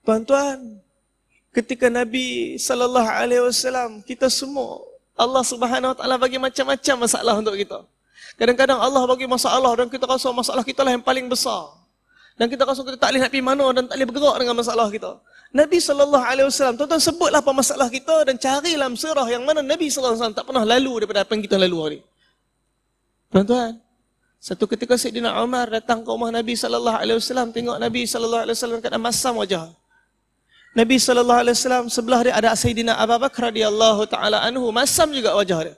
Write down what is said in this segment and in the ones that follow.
Tuan-tuan, ketika Nabi sallallahu alaihi wasallam kita semua Allah Subhanahu wa taala bagi macam-macam masalah untuk kita. Kadang-kadang Allah bagi masalah dan kita rasa masalah kita lah yang paling besar. Dan kita rasa kita tak boleh nak pergi mana dan tak boleh bergerak dengan masalah kita. Nabi sallallahu alaihi wasallam, tuan-tuan sebutlah apa masalah kita dan carilah surah yang mana Nabi sallallahu alaihi wasallam tak pernah lalu daripada apa yang kita lalu hari. Tuan-tuan, satu ketika Saidina Umar datang ke rumah Nabi sallallahu alaihi wasallam, tengok Nabi sallallahu alaihi wasallam kena masam wajah. Nabi sallallahu alaihi wasallam sebelah dia ada Sayyidina Abu Bakar radhiyallahu taala anhu masam juga wajah dia.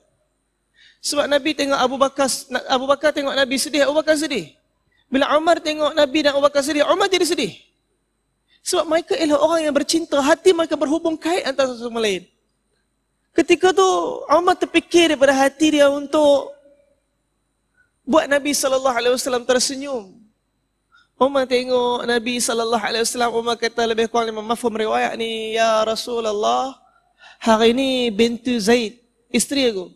Sebab Nabi tengok Abu Bakar Abu Bakar tengok Nabi sedih, Abu Bakar sedih. Bila Umar tengok Nabi dan Abu Bakar sedih, Umar jadi sedih. Sebab mereka ialah orang yang bercinta, hati mereka berhubung kait antara satu sama lain. Ketika tu Umar terfikir daripada hati dia untuk buat Nabi sallallahu alaihi wasallam tersenyum. Umar tengok Nabi sallallahu alaihi wasallam Umar kata lebih kurang lima mafhum riwayat ni ya Rasulullah hari ni bintu Zaid isteri aku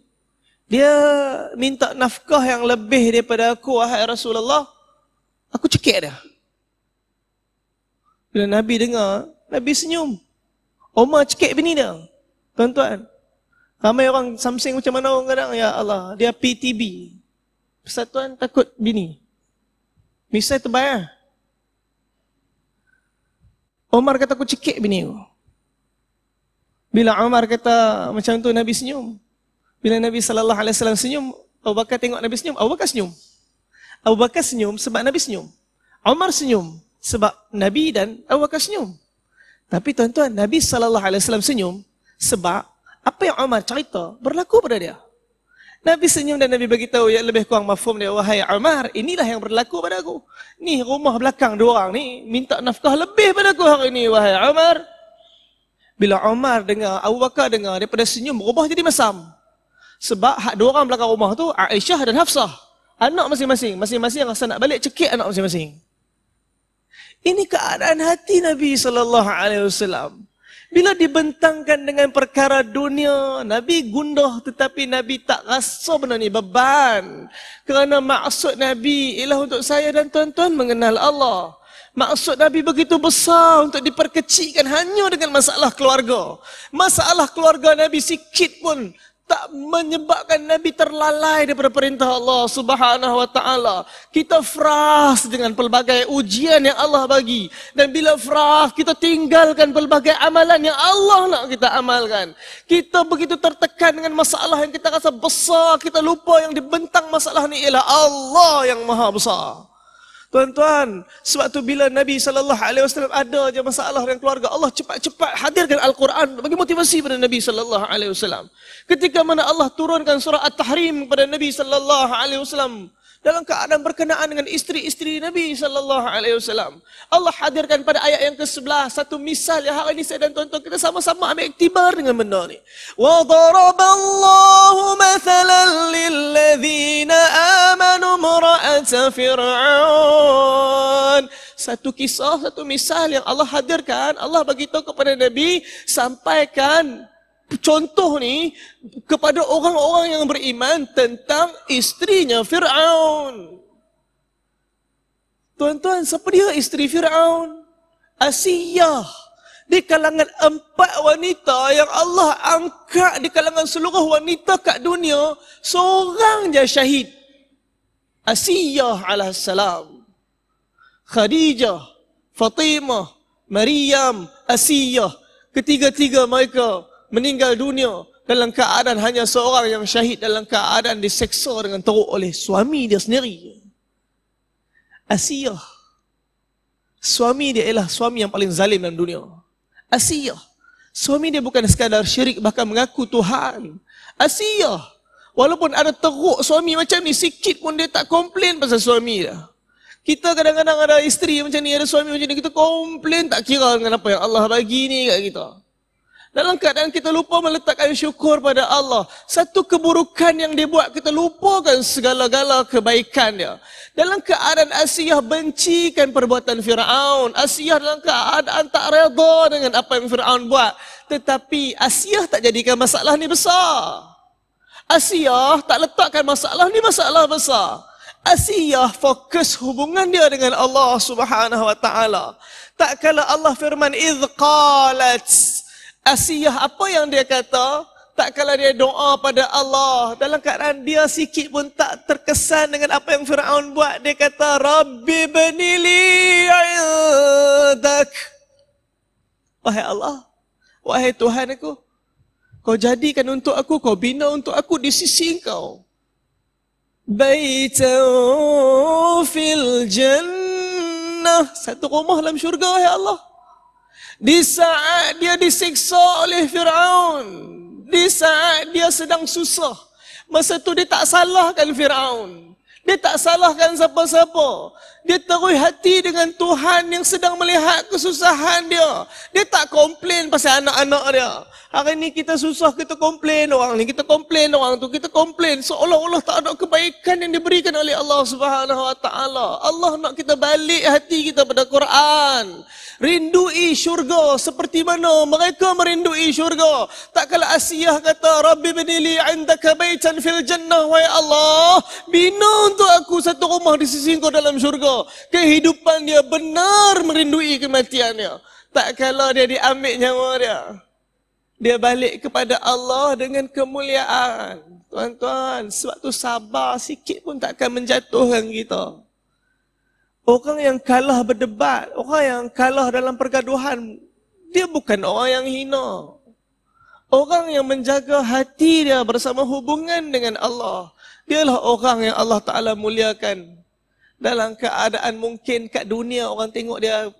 dia minta nafkah yang lebih daripada aku wahai Rasulullah aku cekik dia bila Nabi dengar Nabi senyum Umar cekik bini dia tuan-tuan ramai orang samseng macam mana orang kadang ya Allah dia PTB persatuan takut bini Misal terbayang. Omar kata aku cekik bini aku. Bila Omar kata macam tu Nabi senyum. Bila Nabi sallallahu alaihi wasallam senyum, Abu Bakar tengok Nabi senyum, Abu Bakar senyum. Abu Bakar senyum sebab Nabi senyum. Omar senyum sebab Nabi dan Abu Bakar senyum. Tapi tuan-tuan, Nabi sallallahu alaihi wasallam senyum sebab apa yang Omar cerita berlaku pada dia. Nabi senyum dan Nabi beritahu yang lebih kurang mafhum dia, wahai Umar, inilah yang berlaku pada aku. Ni rumah belakang dua orang ni, minta nafkah lebih pada aku hari ini, wahai Umar. Bila Umar dengar, Abu Bakar dengar, daripada senyum rumah jadi masam. Sebab hak dua orang belakang rumah tu, Aisyah dan Hafsah. Anak masing-masing, masing-masing rasa nak balik, cekik anak masing-masing. Ini keadaan hati Nabi sallallahu alaihi wasallam. Bila dibentangkan dengan perkara dunia, Nabi gundah tetapi Nabi tak rasa benda ni beban. Kerana maksud Nabi ialah untuk saya dan tuan-tuan mengenal Allah. Maksud Nabi begitu besar untuk diperkecilkan hanya dengan masalah keluarga. Masalah keluarga Nabi sikit pun tak menyebabkan Nabi terlalai daripada perintah Allah Subhanahu Wa Taala. Kita fras dengan pelbagai ujian yang Allah bagi. Dan bila fras kita tinggalkan pelbagai amalan yang Allah nak kita amalkan. Kita begitu tertekan dengan masalah yang kita rasa besar, kita lupa yang dibentang masalah ni ialah Allah yang Maha Besar. Tuan-tuan, sewaktu bila Nabi sallallahu alaihi wasallam ada je masalah dengan keluarga, Allah cepat-cepat hadirkan Al-Quran bagi motivasi kepada Nabi sallallahu alaihi wasallam. Ketika mana Allah turunkan surah At-Tahrim kepada Nabi sallallahu alaihi wasallam dalam keadaan berkenaan dengan isteri-isteri Nabi sallallahu alaihi wasallam. Allah hadirkan pada ayat yang ke-11 satu misal yang hari ini saya dan tuan-tuan kita sama-sama ambil iktibar dengan benda ni. Wa daraballahu mathalan lil فرعون satu kisah satu misal yang Allah hadirkan Allah beritahu kepada nabi sampaikan contoh ni kepada orang-orang yang beriman tentang istrinya Firaun Tuan-tuan siapa dia isteri Firaun Asiyah di kalangan empat wanita yang Allah angkat di kalangan seluruh wanita kat dunia seorang je syahid Asiyah alaihissalam, Khadijah, Fatimah, Maryam, Asiyah, ketiga-tiga mereka meninggal dunia dalam keadaan hanya seorang yang syahid dalam keadaan diseksa dengan teruk oleh suami dia sendiri. Asiyah. Suami dia ialah suami yang paling zalim dalam dunia. Asiyah. Suami dia bukan sekadar syirik bahkan mengaku Tuhan. Asiyah. Walaupun ada teruk suami macam ni, sikit pun dia tak komplain pasal suami dia. Kita kadang-kadang ada isteri macam ni, ada suami macam ni, kita komplain tak kira dengan apa yang Allah bagi ni kat kita. Dalam keadaan kita lupa meletakkan syukur pada Allah. Satu keburukan yang dia buat, kita lupakan segala-gala kebaikan dia. Dalam keadaan Asiyah bencikan perbuatan Fir'aun. Asiyah dalam keadaan tak reda dengan apa yang Fir'aun buat. Tetapi Asiyah tak jadikan masalah ni besar. Asiyah tak letakkan masalah ni masalah besar. Asiyah fokus hubungan dia dengan Allah Subhanahu Wa Taala. Tak kala Allah firman id qalat. Asiyah apa yang dia kata? Tak kala dia doa pada Allah dalam keadaan dia sikit pun tak terkesan dengan apa yang Firaun buat. Dia kata Rabbi benili aidak. Wahai Allah, wahai Tuhan aku, kau jadikan untuk aku, kau bina untuk aku di sisi engkau. Baitau fil jannah. Satu rumah dalam syurga, ya Allah. Di saat dia disiksa oleh Fir'aun. Di saat dia sedang susah. Masa tu dia tak salahkan Fir'aun. Dia tak salahkan siapa-siapa. Dia teruih hati dengan Tuhan yang sedang melihat kesusahan dia. Dia tak komplain pasal anak-anak dia. Hari ni kita susah, kita komplain orang ni, kita komplain orang tu, kita komplain. Seolah-olah tak ada kebaikan yang diberikan oleh Allah Subhanahu Wa Taala. Allah nak kita balik hati kita pada Quran. Rindui syurga seperti mana mereka merindui syurga. Tak kala Asiyah kata, Rabbi binili anda kebaikan fil jannah, wa Allah, bina untuk aku satu rumah di sisi kau dalam syurga kehidupan dia benar merindui kematiannya. Tak kala dia diambil nyawa dia. Dia balik kepada Allah dengan kemuliaan. Tuan-tuan, sebab tu sabar sikit pun tak akan menjatuhkan kita. Orang yang kalah berdebat, orang yang kalah dalam pergaduhan, dia bukan orang yang hina. Orang yang menjaga hati dia bersama hubungan dengan Allah, dialah orang yang Allah Ta'ala muliakan dalam keadaan mungkin kat dunia orang tengok dia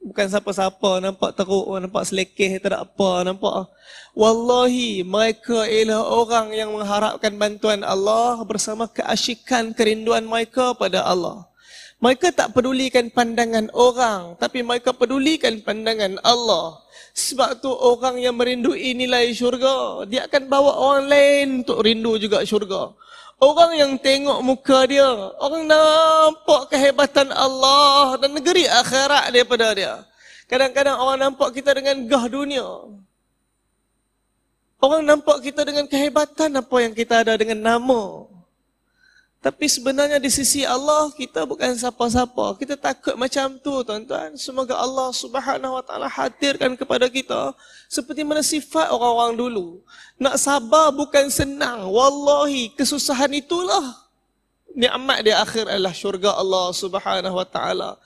bukan siapa-siapa nampak teruk nampak selekeh tak ada apa nampak wallahi mereka ialah orang yang mengharapkan bantuan Allah bersama keasyikan kerinduan mereka pada Allah mereka tak pedulikan pandangan orang tapi mereka pedulikan pandangan Allah sebab tu orang yang merindui nilai syurga dia akan bawa orang lain untuk rindu juga syurga Orang yang tengok muka dia, orang nampak kehebatan Allah dan negeri akhirat daripada dia. Kadang-kadang orang nampak kita dengan gah dunia. Orang nampak kita dengan kehebatan apa yang kita ada dengan nama. Tapi sebenarnya di sisi Allah kita bukan siapa-siapa. Kita takut macam tu tuan-tuan. Semoga Allah Subhanahu wa taala hadirkan kepada kita seperti mana sifat orang-orang dulu. Nak sabar bukan senang. Wallahi kesusahan itulah nikmat di akhir adalah syurga Allah Subhanahu wa taala.